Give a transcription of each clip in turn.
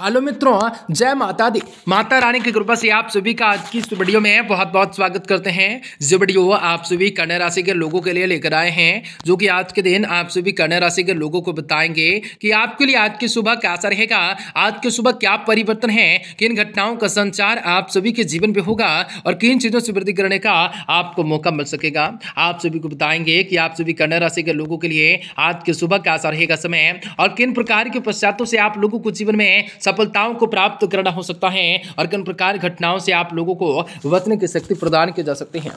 hello मित्रों जय माता दी माता रानी की कृपा से आप सभी का आज की इस वीडियो में बहुत बहुत स्वागत करते हैं जो वीडियो आप सभी कन्या राशि के लोगों के लिए लेकर आए हैं जो कि आज के दिन आप सभी कन्या राशि के लोगों को बताएंगे कि आपके लिए आज की सुबह कैसा रहेगा आज की सुबह क्या परिवर्तन है किन घटनाओं का संचार आप सभी के जीवन में होगा और किन चीज़ों से वृद्धि करने का आपको मौका मिल सकेगा आप सभी को बताएंगे कि आप सभी कन्या राशि के लोगों के लिए आज की सुबह कैसा रहेगा समय और किन प्रकार के पश्चातों से आप लोगों को जीवन में सफलताओं को प्राप्त करना हो सकता है और किन प्रकार घटनाओं से आप लोगों को वतन की शक्ति प्रदान की जा सकती है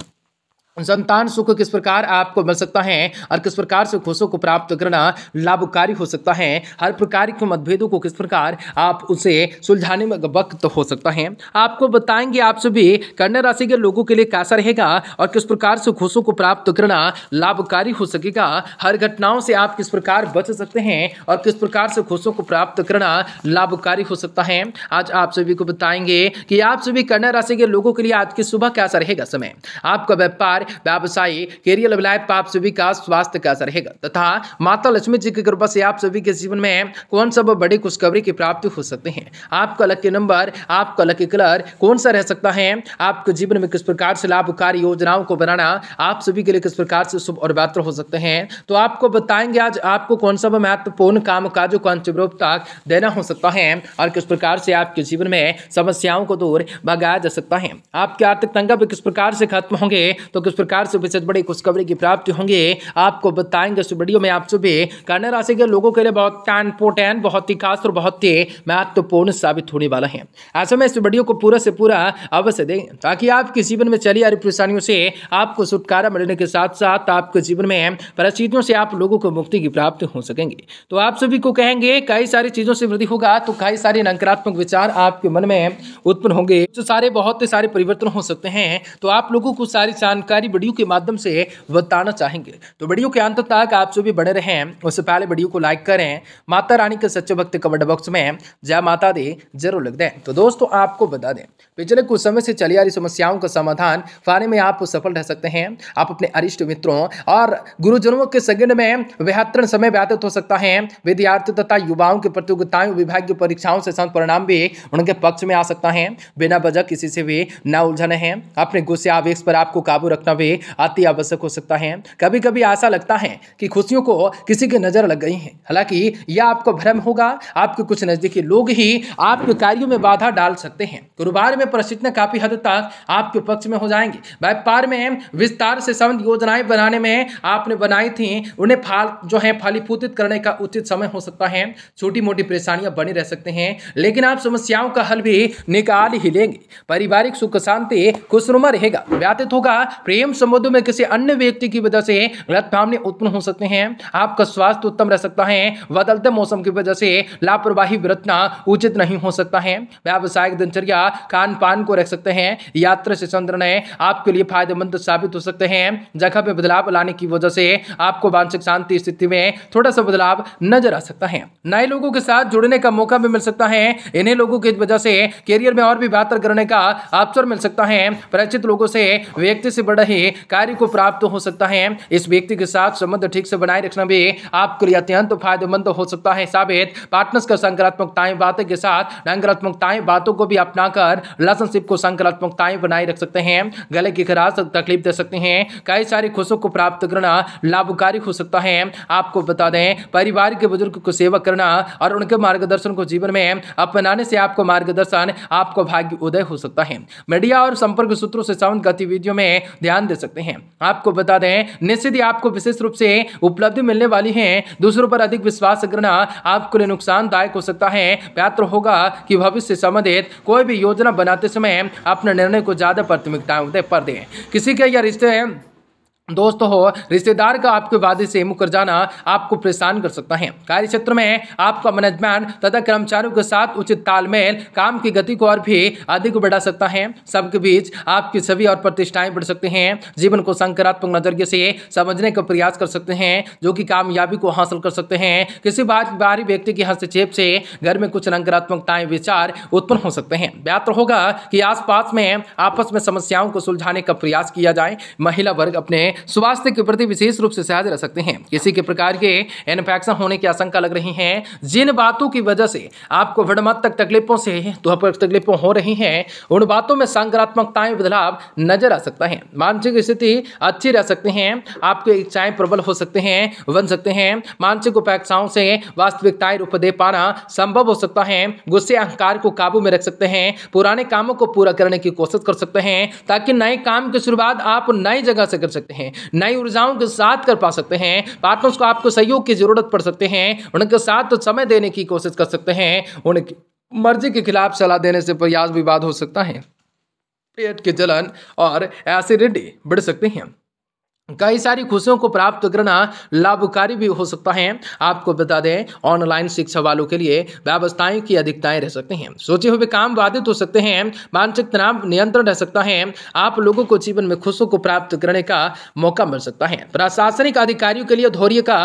संतान सुख किस प्रकार आपको मिल सकता है और किस प्रकार से खुशों को प्राप्त करना लाभकारी हो सकता है हर प्रकार के मतभेदों को किस प्रकार आप उसे सुलझाने में वक्त हो सकता है आपको बताएंगे आप सभी कन्या राशि के लोगों के लिए कैसा रहेगा और किस प्रकार से खुशों को प्राप्त करना लाभकारी हो सकेगा हर घटनाओं से आप किस प्रकार बच सकते हैं और किस प्रकार से खुशों को प्राप्त करना लाभकारी हो सकता है आज आप सभी को बताएंगे कि आप सभी कन्या राशि के लोगों के लिए आज की सुबह कैसा रहेगा समय आपका व्यापार व्यावसायिक करियर लाइफ का आप सभी का स्वास्थ्य कैसा रहेगा तथा माता लक्ष्मी जी की कृपा से आप सभी के जीवन में कौन सा बड़ी खुशखबरी की प्राप्ति हो सकते हैं आपका लकी नंबर आपका लकी कलर कौन सा रह सकता है आपके जीवन में किस प्रकार से लाभकारी योजनाओं को बनाना आप सभी के लिए किस प्रकार से शुभ और बेहतर हो सकते हैं तो आपको बताएंगे आज आपको कौन सा महत्वपूर्ण काम का जो अंतिम रूप तक देना हो सकता है और किस प्रकार से आपके जीवन में समस्याओं को दूर भगाया जा सकता है आपके आर्थिक तंगा भी किस प्रकार से खत्म होंगे तो किस प्रकार से विशेष बड़ी खुशखबरी की प्राप्ति होंगे आपको बताएंगे इस वीडियो में आप सभी कन्या राशि के लोगों के लिए बहुत इंपोर्टेंट बहुत ही खास और बहुत ही महत्वपूर्ण साबित होने वाला है ऐसे में इस वीडियो को पूरा से पूरा अवश्य दें ताकि आपके जीवन में चली आ रही परेशानियों से आपको छुटकारा मिलने के साथ साथ आपके जीवन में परिस्थितियों से आप लोगों को मुक्ति की प्राप्ति हो सकेंगे तो आप सभी को कहेंगे कई सारी चीज़ों से वृद्धि होगा तो कई सारे नकारात्मक विचार आपके मन में उत्पन्न होंगे जो सारे बहुत सारे परिवर्तन हो सकते हैं तो आप लोगों को सारी जानकारी सारी वीडियो के माध्यम से बताना चाहेंगे तो वीडियो के अंत तक आप जो भी बने रहे हैं उससे पहले वीडियो को लाइक करें माता रानी के सच्चे भक्त कमेंट बॉक्स में जय माता दी जरूर लिख दें तो दोस्तों आपको बता दें पिछले कुछ समय से चली आ रही समस्याओं का समाधान पाने में आप सफल रह सकते हैं आप अपने अरिष्ट मित्रों और गुरुजनों के सगन में बेहतरीन समय व्यतीत हो सकता है विद्यार्थी तथा युवाओं की प्रतियोगिताएं विभागीय परीक्षाओं से संत परिणाम भी उनके पक्ष में आ सकता है बिना वजह किसी से भी न उलझने हैं अपने गुस्से आवेश पर आपको काबू रखना रखना भी अति आवश्यक हो सकता है कभी कभी ऐसा लगता है कि खुशियों को किसी की नज़र लग गई है हालांकि यह आपको भ्रम होगा आपके कुछ नज़दीकी लोग ही आपके कार्यों में बाधा डाल सकते हैं गुरुवार में परिस्थितियाँ काफ़ी हद तक आपके पक्ष में हो जाएंगे व्यापार में विस्तार से संबंध योजनाएं बनाने में आपने बनाई थी उन्हें फाल जो है फलीफूतित करने का उचित समय हो सकता है छोटी मोटी परेशानियां बनी रह सकते हैं लेकिन आप समस्याओं का हल भी निकाल ही लेंगे पारिवारिक सुख शांति खुशनुमा रहेगा व्यतीत होगा प्रेम प्रेम संबंधों में किसी अन्य व्यक्ति की वजह से गलत भावने उत्पन्न हो सकते हैं आपका स्वास्थ्य उत्तम रह सकता है बदलते मौसम की वजह से लापरवाही बरतना उचित नहीं हो सकता है व्यावसायिक दिनचर्या खान पान को रख सकते हैं यात्रा से संग्रह आपके लिए फायदेमंद साबित हो सकते हैं जगह पर बदलाव लाने की वजह से आपको मानसिक शांति स्थिति में थोड़ा सा बदलाव नजर आ सकता है नए लोगों के साथ जुड़ने का मौका भी मिल सकता है इन्हें लोगों की वजह से करियर में और भी बेहतर करने का अवसर मिल सकता है परिचित लोगों से व्यक्ति से बड़े सकता है कार्य को प्राप्त हो सकता है इस व्यक्ति के साथ संबंध ठीक से बनाए रखना भी आपके लिए अत्यंत फायदेमंद हो सकता है साबित पार्टनर्स का संक्रात्मकताएं बातें के साथ नकारात्मकताएं बातों को भी अपनाकर रिलेशनशिप को संक्रात्मकताएं बनाए रख सकते हैं गले की खराश तकलीफ दे सकते हैं कई सारी खुशों को प्राप्त करना लाभकारी हो सकता है आपको बता दें परिवार के बुजुर्ग को सेवा करना और उनके मार्गदर्शन को जीवन में अपनाने से आपको मार्गदर्शन आपको भाग्य उदय हो सकता है मीडिया और संपर्क सूत्रों से साउंड गतिविधियों में ध्यान ध्यान दे सकते हैं आपको बता दें निश्चित ही आपको विशेष रूप से उपलब्धि मिलने वाली है दूसरों पर अधिक विश्वास करना आपके लिए नुकसानदायक हो सकता है पात्र होगा कि भविष्य संबंधित कोई भी योजना बनाते समय अपने निर्णय को ज्यादा प्राथमिकता पर दें किसी के या रिश्ते दोस्तों हो रिश्तेदार का आपके वादे से मुकर जाना आपको परेशान कर सकता है कार्य क्षेत्र में आपका मैनेजमेंट तथा कर्मचारियों के साथ उचित तालमेल काम की गति को और भी अधिक बढ़ा सकता है सबके बीच आपकी छवि और प्रतिष्ठाएं बढ़ सकती हैं जीवन को सकारात्मक नजरिए से समझने का प्रयास कर सकते हैं जो कि कामयाबी को हासिल कर सकते हैं किसी बात बाहरी व्यक्ति के हस्तक्षेप से घर में कुछ नकारात्मकताएं विचार उत्पन्न हो सकते हैं बेहतर होगा कि आसपास में आपस में समस्याओं को सुलझाने का प्रयास किया जाए महिला वर्ग अपने स्वास्थ्य के प्रति विशेष रूप से सहज रह सकते हैं किसी के प्रकार के इन्फेक्शन होने की आशंका लग रही है जिन बातों की वजह से आपको तक तकलीफों से तो तकलीफों हो रही हैं उन बातों में सकारात्मकताएं बदलाव नजर आ सकता है मानसिक स्थिति अच्छी रह सकती हैं आपकी इच्छाएं प्रबल हो सकते हैं बन सकते हैं मानसिक उपेक्षाओं से वास्तविकताएं रूप दे पाना संभव हो सकता है गुस्से अहंकार को काबू में रख सकते हैं पुराने कामों को पूरा करने की कोशिश कर सकते हैं ताकि नए काम की शुरुआत आप नई जगह से कर सकते हैं हैं नई ऊर्जाओं के साथ कर पा सकते हैं पार्टनर्स को आपको सहयोग की जरूरत पड़ सकते हैं उनके साथ तो समय देने की कोशिश कर सकते हैं उनकी मर्जी के खिलाफ सलाह देने से प्रयास विवाद हो सकता है पेट की जलन और एसिडिटी बढ़ सकते हैं कई सारी खुशियों को प्राप्त करना लाभकारी भी हो सकता है आपको बता दें ऑनलाइन शिक्षा वालों के लिए व्यवस्थाएं की अधिकताएं रह सकते हैं सोचे हुए काम बाधित हो सकते हैं मानसिक तनाव नियंत्रण रह सकता है आप लोगों को जीवन में खुशियों को प्राप्त करने का मौका मिल सकता है प्रशासनिक अधिकारियों के लिए धौर्य का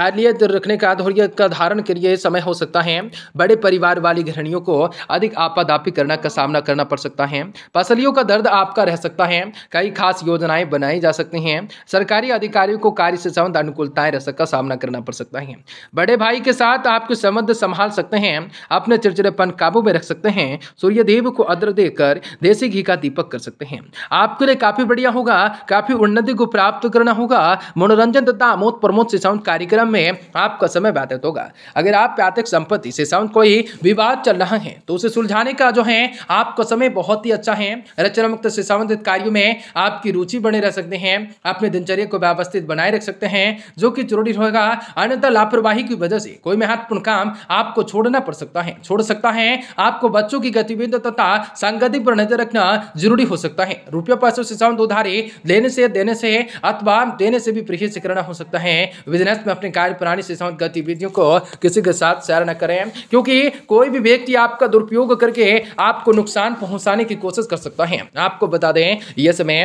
कार्य रखने का धौर्य का धारण के लिए समय हो सकता है बड़े परिवार वाली गृहणियों को अधिक आपादापी करना का सामना करना पड़ सकता है फसलियों का दर्द आपका रह सकता है कई खास योजनाएं बनाई जा सकती हैं सरकारी अधिकारियों को कार्य से संबंध अनुकूलताएं रसक का सामना करना पड़ सकता है बड़े भाई के साथ आपके संबंध संभाल सकते हैं अपने चिड़चिड़ेपन काबू में रख सकते हैं सूर्यदेव को अद्र देकर देसी घी का दीपक कर सकते हैं आपके लिए काफी बढ़िया होगा काफी उन्नति को प्राप्त करना होगा मनोरंजन तथा आमोद प्रमोद से साउंड कार्यक्रम में आपका समय व्यतीत होगा अगर आप पैतृक संपत्ति से साउंड कोई विवाद चल रहा है तो उसे सुलझाने का जो है आपका समय बहुत ही अच्छा है रचना मुक्त से संबंधित कार्यो में आपकी रुचि बने रह सकते हैं अपने दिनचर्या को व्यवस्थित बनाए रख सकते हैं जो कि जरूरी होगा अन्यथा लापरवाही की वजह से कोई महत्वपूर्ण काम आपको छोड़ना पड़ सकता है छोड़ सकता है आपको बच्चों की गतिविधियों तथा संगति पर नजर रखना जरूरी हो सकता है रुपये पैसों से संबंध उधारी लेने से देने से अथवा देने से भी प्रहेज करना हो सकता है बिजनेस में अपने कार्य प्रणाली से संबंध गतिविधियों को किसी के साथ शेयर न करें क्योंकि कोई भी व्यक्ति आपका दुरुपयोग करके आपको नुकसान पहुंचाने की कोशिश कर सकता है आपको बता दें यह समय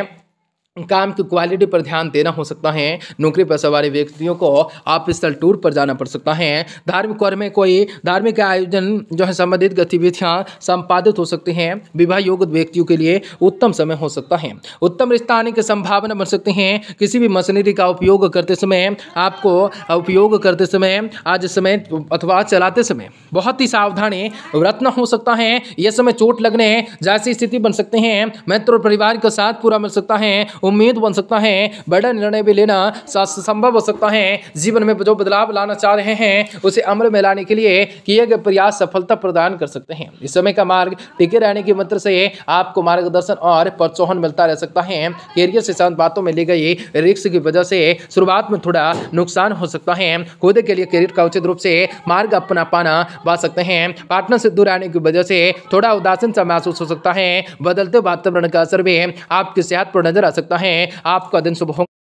काम की क्वालिटी पर ध्यान देना हो सकता है नौकरी पर सवार व्यक्तियों को आप स्थल टूर पर जाना पड़ सकता है धार्मिक कर्म में कोई धार्मिक आयोजन जो है संबंधित गतिविधियां संपादित हो सकती हैं विवाह योग्य व्यक्तियों के लिए उत्तम समय हो सकता है उत्तम रिश्ता आने की संभावना बन सकती हैं किसी भी मशीनरी का उपयोग करते समय आपको उपयोग करते समय आज समय अथवा चलाते समय बहुत ही सावधानी रत्न हो सकता है यह समय चोट लगने जैसी स्थिति बन सकते हैं मित्र और परिवार के साथ पूरा मिल सकता है उम्मीद बन सकता है बड़ा निर्णय भी लेना संभव हो सकता है जीवन में जो बदलाव लाना चाह रहे हैं उसे अमल में लाने के लिए किए गए प्रयास सफलता प्रदान कर सकते हैं इस समय का मार्ग टिके रहने के मंत्र से आपको मार्गदर्शन और प्रोत्साहन मिलता रह सकता है कैरियर से शांत बातों में ली गई रिक्स की वजह से शुरुआत में थोड़ा नुकसान हो सकता है खुद के लिए करियर का उचित रूप से मार्ग अपना पाना पा सकते हैं पार्टनर से दूर आने की वजह से थोड़ा उदासीन सा महसूस हो सकता है बदलते वातावरण का असर भी आपकी सेहत पर नजर आ सकता करता है आपका दिन शुभ हो